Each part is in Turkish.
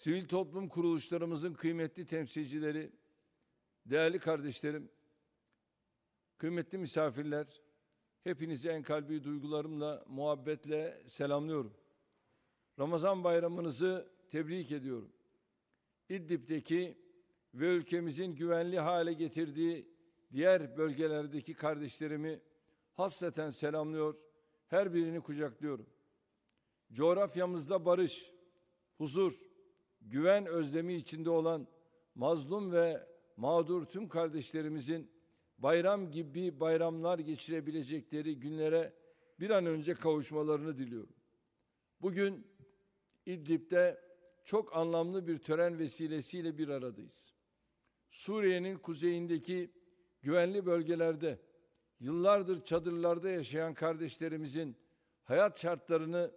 sivil toplum kuruluşlarımızın kıymetli temsilcileri, değerli kardeşlerim, kıymetli misafirler, hepinizi en kalbi duygularımla, muhabbetle selamlıyorum. Ramazan bayramınızı tebrik ediyorum. İdlib'deki ve ülkemizin güvenli hale getirdiği diğer bölgelerdeki kardeşlerimi hasreten selamlıyor, her birini kucaklıyorum. Coğrafyamızda barış, huzur, güven özlemi içinde olan mazlum ve mağdur tüm kardeşlerimizin bayram gibi bayramlar geçirebilecekleri günlere bir an önce kavuşmalarını diliyorum. Bugün İdlib'de çok anlamlı bir tören vesilesiyle bir aradayız. Suriye'nin kuzeyindeki güvenli bölgelerde yıllardır çadırlarda yaşayan kardeşlerimizin hayat şartlarını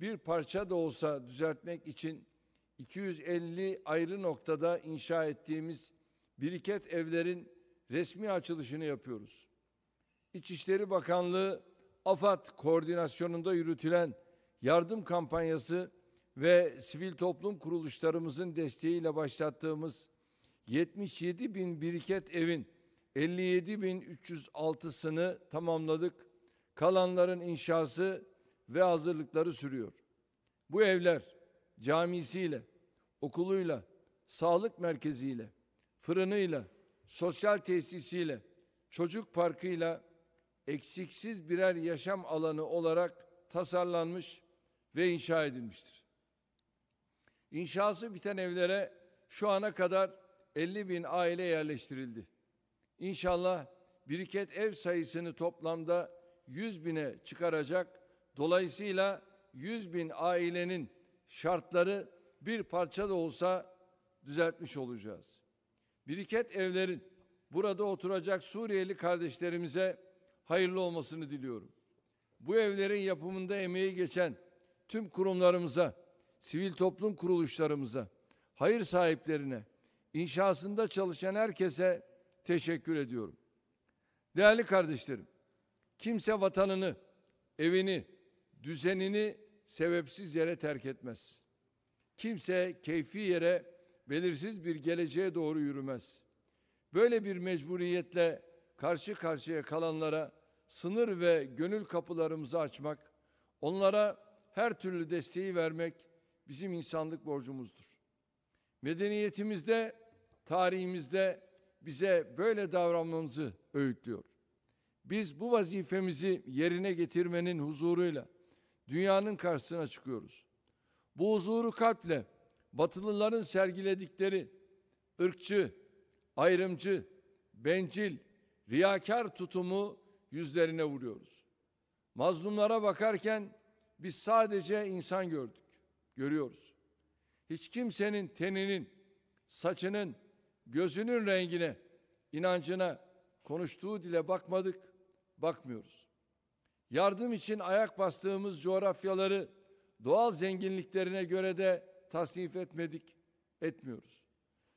bir parça da olsa düzeltmek için 250 ayrı noktada inşa ettiğimiz biriket evlerin resmi açılışını yapıyoruz. İçişleri Bakanlığı AFAD koordinasyonunda yürütülen yardım kampanyası ve sivil toplum kuruluşlarımızın desteğiyle başlattığımız 77 bin biriket evin 57 bin 306'sını tamamladık. Kalanların inşası ve hazırlıkları sürüyor. Bu evler camisiyle, okuluyla, sağlık merkeziyle, fırınıyla, sosyal tesisiyle, çocuk parkıyla eksiksiz birer yaşam alanı olarak tasarlanmış ve inşa edilmiştir. İnşası biten evlere şu ana kadar 50 bin aile yerleştirildi. İnşallah biriket ev sayısını toplamda 100 bine çıkaracak. Dolayısıyla 100 bin ailenin şartları bir parça da olsa düzeltmiş olacağız. Biriket evlerin burada oturacak Suriyeli kardeşlerimize hayırlı olmasını diliyorum. Bu evlerin yapımında emeği geçen tüm kurumlarımıza, sivil toplum kuruluşlarımıza, hayır sahiplerine, inşasında çalışan herkese teşekkür ediyorum. Değerli kardeşlerim, kimse vatanını, evini, düzenini sebepsiz yere terk etmez. Kimse keyfi yere belirsiz bir geleceğe doğru yürümez. Böyle bir mecburiyetle karşı karşıya kalanlara sınır ve gönül kapılarımızı açmak, onlara her türlü desteği vermek bizim insanlık borcumuzdur. Medeniyetimizde, tarihimizde bize böyle davranmamızı öğütlüyor. Biz bu vazifemizi yerine getirmenin huzuruyla dünyanın karşısına çıkıyoruz. Bu huzuru kalple batılıların sergiledikleri ırkçı, ayrımcı, bencil, riyakar tutumu yüzlerine vuruyoruz. Mazlumlara bakarken biz sadece insan gördük, görüyoruz. Hiç kimsenin teninin, saçının, gözünün rengine, inancına, konuştuğu dile bakmadık, bakmıyoruz. Yardım için ayak bastığımız coğrafyaları doğal zenginliklerine göre de tasnif etmedik, etmiyoruz.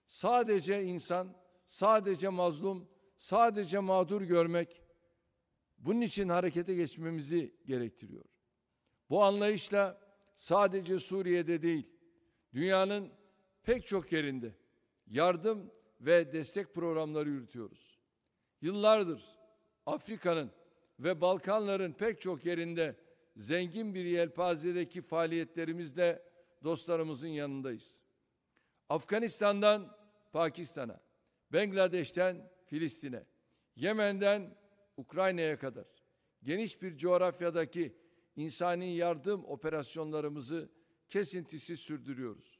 Sadece insan, sadece mazlum, sadece mağdur görmek bunun için harekete geçmemizi gerektiriyor. Bu anlayışla sadece Suriye'de değil, dünyanın pek çok yerinde yardım ve destek programları yürütüyoruz. Yıllardır Afrika'nın ve Balkanların pek çok yerinde zengin bir yelpazedeki faaliyetlerimizle dostlarımızın yanındayız. Afganistan'dan Pakistan'a, Bangladeş'ten Filistin'e, Yemen'den Ukrayna'ya kadar geniş bir coğrafyadaki insani yardım operasyonlarımızı kesintisiz sürdürüyoruz.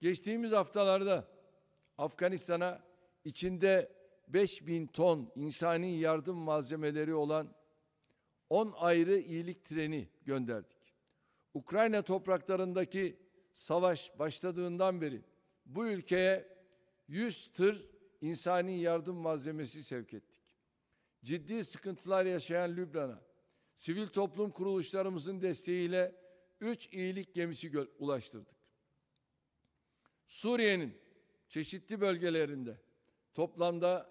Geçtiğimiz haftalarda Afganistan'a içinde 5000 ton insani yardım malzemeleri olan 10 ayrı iyilik treni gönderdik. Ukrayna topraklarındaki savaş başladığından beri bu ülkeye 100 tır insani yardım malzemesi sevk ettik. Ciddi sıkıntılar yaşayan Lübnan'a sivil toplum kuruluşlarımızın desteğiyle 3 iyilik gemisi ulaştırdık. Suriye'nin çeşitli bölgelerinde toplamda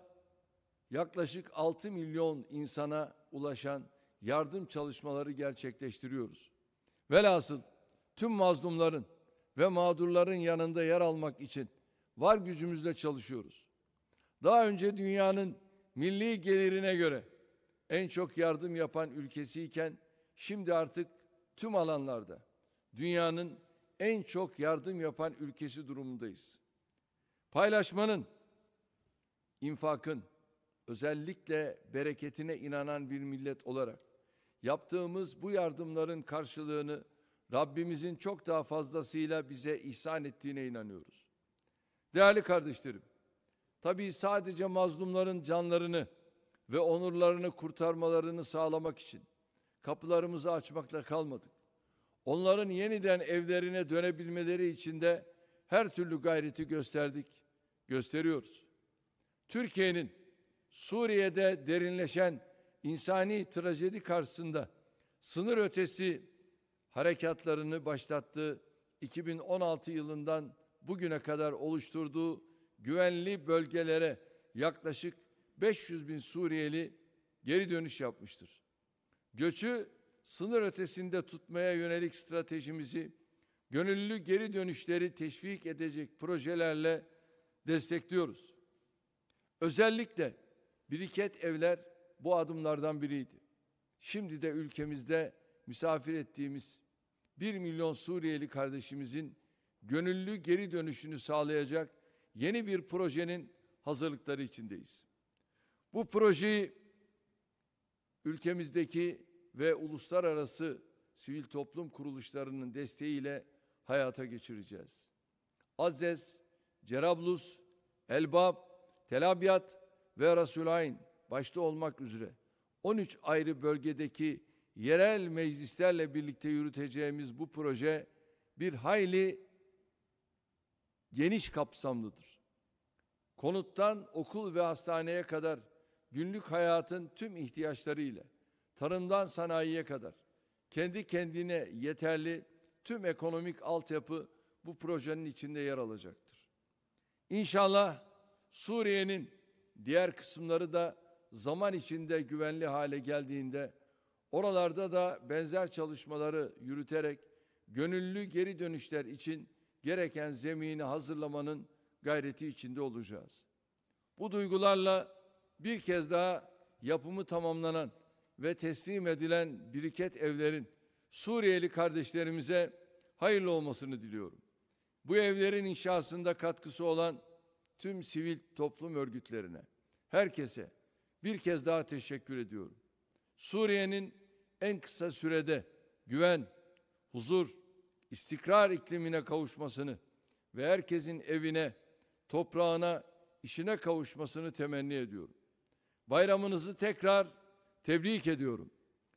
yaklaşık 6 milyon insana ulaşan yardım çalışmaları gerçekleştiriyoruz. Velhasıl tüm mazlumların ve mağdurların yanında yer almak için var gücümüzle çalışıyoruz. Daha önce dünyanın milli gelirine göre en çok yardım yapan ülkesiyken şimdi artık tüm alanlarda dünyanın en çok yardım yapan ülkesi durumundayız. Paylaşmanın, infakın, özellikle bereketine inanan bir millet olarak yaptığımız bu yardımların karşılığını Rabbimizin çok daha fazlasıyla bize ihsan ettiğine inanıyoruz. Değerli kardeşlerim, tabii sadece mazlumların canlarını ve onurlarını kurtarmalarını sağlamak için kapılarımızı açmakla kalmadık. Onların yeniden evlerine dönebilmeleri için de her türlü gayreti gösterdik, gösteriyoruz. Türkiye'nin Suriye'de derinleşen insani trajedi karşısında sınır ötesi harekatlarını başlattı. 2016 yılından bugüne kadar oluşturduğu güvenli bölgelere yaklaşık 500 bin Suriyeli geri dönüş yapmıştır. Göçü sınır ötesinde tutmaya yönelik stratejimizi gönüllü geri dönüşleri teşvik edecek projelerle destekliyoruz. Özellikle biriket evler bu adımlardan biriydi. Şimdi de ülkemizde misafir ettiğimiz 1 milyon Suriyeli kardeşimizin gönüllü geri dönüşünü sağlayacak yeni bir projenin hazırlıkları içindeyiz. Bu projeyi ülkemizdeki ve uluslararası sivil toplum kuruluşlarının desteğiyle hayata geçireceğiz. Azzez, Cerablus, Elbab, Telabiyat ve Rasulayn başta olmak üzere 13 ayrı bölgedeki yerel meclislerle birlikte yürüteceğimiz bu proje bir hayli geniş kapsamlıdır. Konuttan okul ve hastaneye kadar günlük hayatın tüm ihtiyaçları ile tarımdan sanayiye kadar kendi kendine yeterli tüm ekonomik altyapı bu projenin içinde yer alacaktır. İnşallah Suriye'nin diğer kısımları da zaman içinde güvenli hale geldiğinde oralarda da benzer çalışmaları yürüterek gönüllü geri dönüşler için gereken zemini hazırlamanın gayreti içinde olacağız. Bu duygularla bir kez daha yapımı tamamlanan ve teslim edilen biriket evlerin Suriyeli kardeşlerimize hayırlı olmasını diliyorum. Bu evlerin inşasında katkısı olan tüm sivil toplum örgütlerine, herkese, bir kez daha teşekkür ediyorum. Suriye'nin en kısa sürede güven, huzur, istikrar iklimine kavuşmasını ve herkesin evine, toprağına, işine kavuşmasını temenni ediyorum. Bayramınızı tekrar tebrik ediyorum.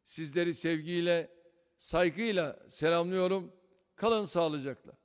Sizleri sevgiyle, saygıyla selamlıyorum. Kalın sağlıcakla.